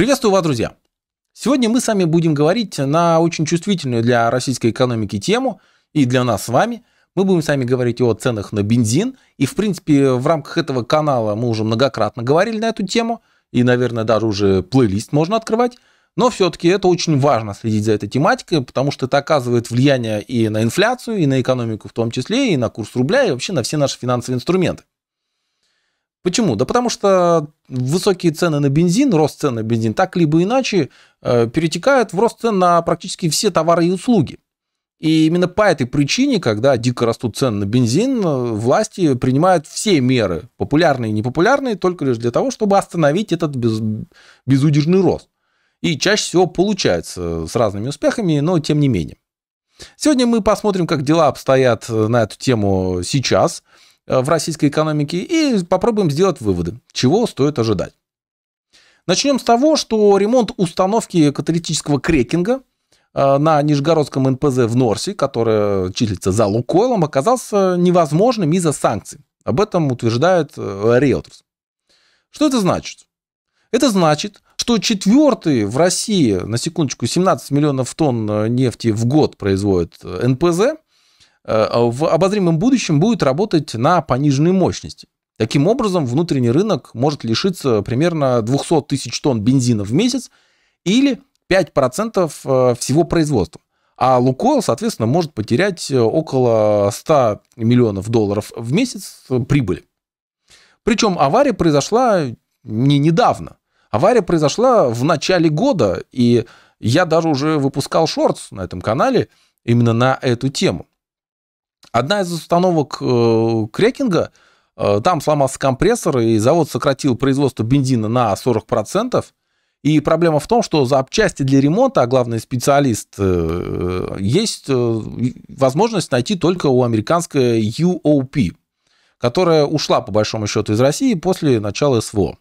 Приветствую вас, друзья! Сегодня мы с вами будем говорить на очень чувствительную для российской экономики тему и для нас с вами. Мы будем с вами говорить о ценах на бензин. И, в принципе, в рамках этого канала мы уже многократно говорили на эту тему. И, наверное, даже уже плейлист можно открывать. Но все-таки это очень важно следить за этой тематикой, потому что это оказывает влияние и на инфляцию, и на экономику в том числе, и на курс рубля, и вообще на все наши финансовые инструменты. Почему? Да потому что высокие цены на бензин, рост цен на бензин, так либо иначе э, перетекает в рост цен на практически все товары и услуги. И именно по этой причине, когда дико растут цены на бензин, э, власти принимают все меры, популярные и непопулярные, только лишь для того, чтобы остановить этот без, безудержный рост. И чаще всего получается с разными успехами, но тем не менее. Сегодня мы посмотрим, как дела обстоят э, на эту тему сейчас – Э, в российской экономике и попробуем сделать выводы, чего стоит ожидать. Начнем с того, что ремонт установки каталитического крекинга э, на Нижегородском НПЗ в Норсе, которая числится за Лукойлом, оказался невозможным из-за санкций. Об этом утверждает э, Reuters. Что это значит? Это значит, что четвертый в России, на секундочку, 17 миллионов тонн нефти в год производит НПЗ – Э, а в обозримом будущем будет работать на пониженной мощности. Таким образом, внутренний рынок может лишиться примерно 200 тысяч тонн бензина в месяц или 5% э, всего производства. А Лукойл, соответственно, может потерять э, около 100 миллионов долларов в месяц прибыли. Причем авария произошла не недавно. Авария произошла в начале года, и я даже уже выпускал шортс на этом канале именно на эту тему. Одна из установок э, крекинга, э, там сломался компрессор, и завод сократил производство бензина на 40%. И проблема в том, что запчасти для ремонта, а главный специалист, э, есть возможность найти только у американской UOP, которая ушла, по большому счету, из России после начала СВО.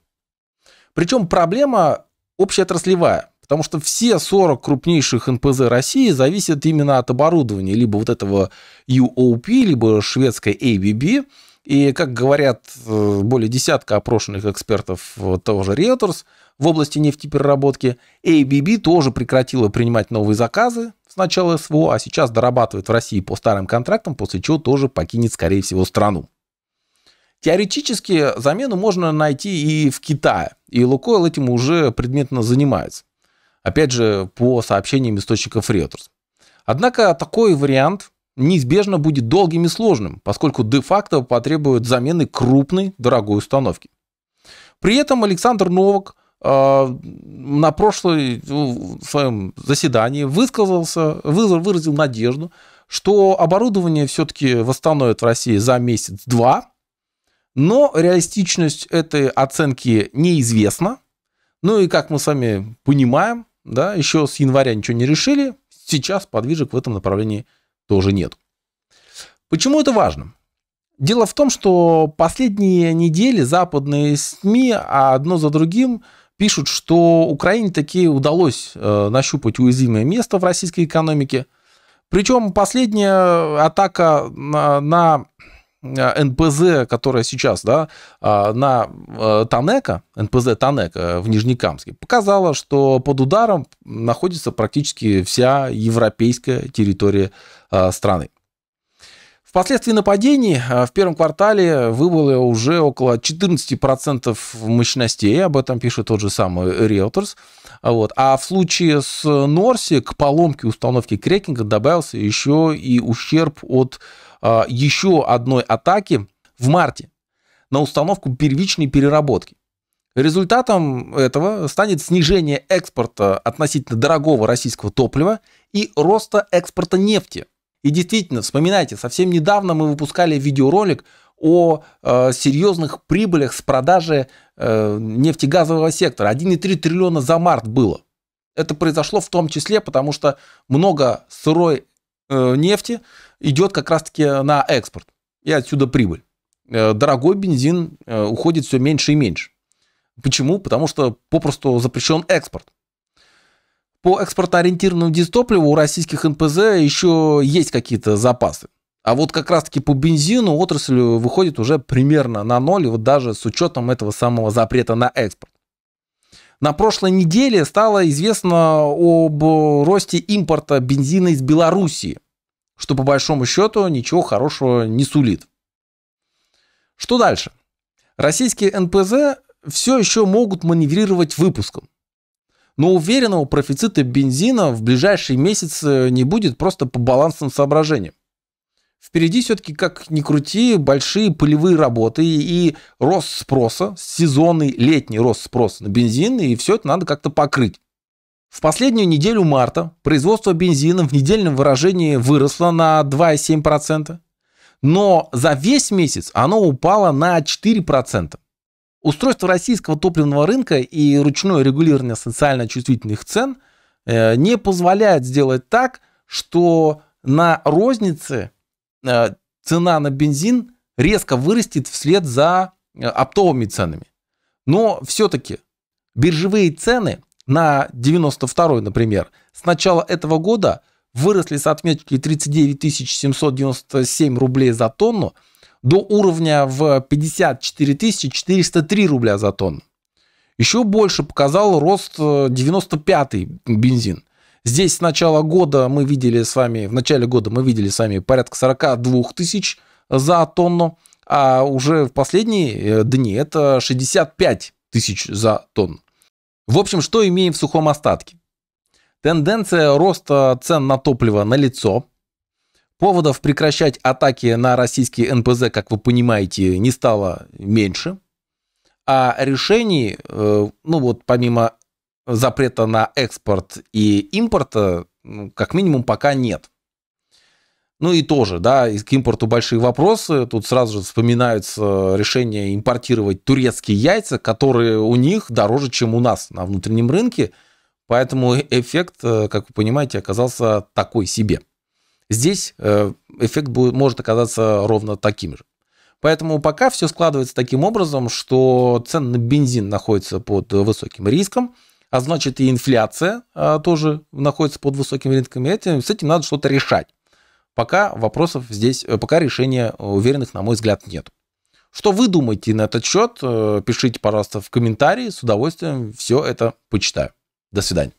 Причем проблема общеотраслевая. Потому что все 40 крупнейших НПЗ России зависят именно от оборудования либо вот этого UOP, либо шведской ABB. И, как говорят э, более десятка опрошенных экспертов э, того же Reuters в области нефтепереработки, ABB тоже прекратила принимать новые заказы с начала СВО, а сейчас дорабатывает в России по старым контрактам, после чего тоже покинет, скорее всего, страну. Теоретически замену можно найти и в Китае, и Лукойл этим уже предметно занимается опять же, по сообщениям источников Reuters. Однако такой вариант неизбежно будет долгим и сложным, поскольку де-факто потребует замены крупной дорогой установки. При этом Александр Новок а, на прошлой ну, своем заседании высказался, выразил надежду, что оборудование все-таки восстановят в России за месяц-два, но реалистичность этой оценки неизвестна. Ну и как мы с вами понимаем, да, еще с января ничего не решили, сейчас подвижек в этом направлении тоже нет. Почему это важно? Дело в том, что последние недели западные СМИ одно за другим пишут, что Украине таки удалось э, нащупать уязвимое место в российской экономике. Причем последняя атака на, на Э, НПЗ, которая сейчас да, а, на э, Танека, НПЗ Танека в Нижнекамске, показала, что под ударом находится практически вся европейская территория э, страны. Впоследствии нападений в первом квартале выбыло уже около 14% мощностей, об этом пишет тот же самый Reuters. Вот. А в случае с Норси к поломке установки крекинга добавился еще и ущерб от э, еще одной атаки в марте на установку первичной переработки. Результатом этого станет снижение экспорта относительно дорогого российского топлива и роста экспорта нефти. И действительно, вспоминайте, совсем недавно мы выпускали видеоролик о э, серьезных прибылях с продажи э, нефтегазового сектора. 1,3 триллиона за март было. Это произошло в том числе, потому что много сырой Э, нефти идет как раз-таки на экспорт. И отсюда прибыль. Э, дорогой бензин э, уходит все меньше и меньше. Почему? Потому что попросту запрещен экспорт. По экспортоориентированному дистопливу у российских НПЗ еще есть какие-то запасы. А вот как раз-таки по бензину отрасль выходит уже примерно на ноль, вот даже с учетом этого самого запрета на экспорт. На прошлой неделе стало известно об росте импорта бензина из Белоруссии, что по большому счету ничего хорошего не сулит. Что дальше? Российские НПЗ все еще могут маневрировать выпуском. Но уверенного профицита бензина в ближайшие месяцы не будет просто по балансным соображениям. Впереди все-таки, как ни крути, большие полевые работы и рост спроса, сезонный летний рост спроса на бензин, и все это надо как-то покрыть. В последнюю неделю марта производство бензина в недельном выражении выросло на 2,7%, но за весь месяц оно упало на 4%. Устройство российского топливного рынка и ручное регулирование социально чувствительных цен э, не позволяет сделать так, что на рознице Э, цена на бензин резко вырастет вслед за э, оптовыми ценами. Но все-таки биржевые цены на 92 например, с начала этого года выросли с отметки 39 797 рублей за тонну до уровня в 54 403 рубля за тонну. Еще больше показал рост 95-й э, бензин. Здесь с начала года мы видели с вами, в начале года мы видели с вами порядка 42 тысяч за тонну, а уже в последние э, дни это 65 тысяч за тонну. В общем, что имеем в сухом остатке? Тенденция роста цен на топливо на лицо. Поводов прекращать атаки на российские НПЗ, как вы понимаете, не стало меньше. А решений, э, ну вот помимо запрета на экспорт и импорт, ну, как минимум, пока нет. Ну и тоже, да, и к импорту большие вопросы. Тут сразу же вспоминаются решения импортировать турецкие яйца, которые у них дороже, чем у нас на внутреннем рынке. Поэтому э, эффект, э, как вы понимаете, оказался такой себе. Здесь э, эффект будет, может оказаться ровно таким же. Поэтому пока все складывается таким образом, что цены на бензин находятся под высоким риском – а значит и инфляция а, тоже находится под высокими рисками. Этим, с этим надо что-то решать. Пока вопросов здесь, э, пока решения э, уверенных, на мой взгляд, нет. Что вы думаете на этот счет? Э, пишите, пожалуйста, в комментарии. С удовольствием все это почитаю. До свидания.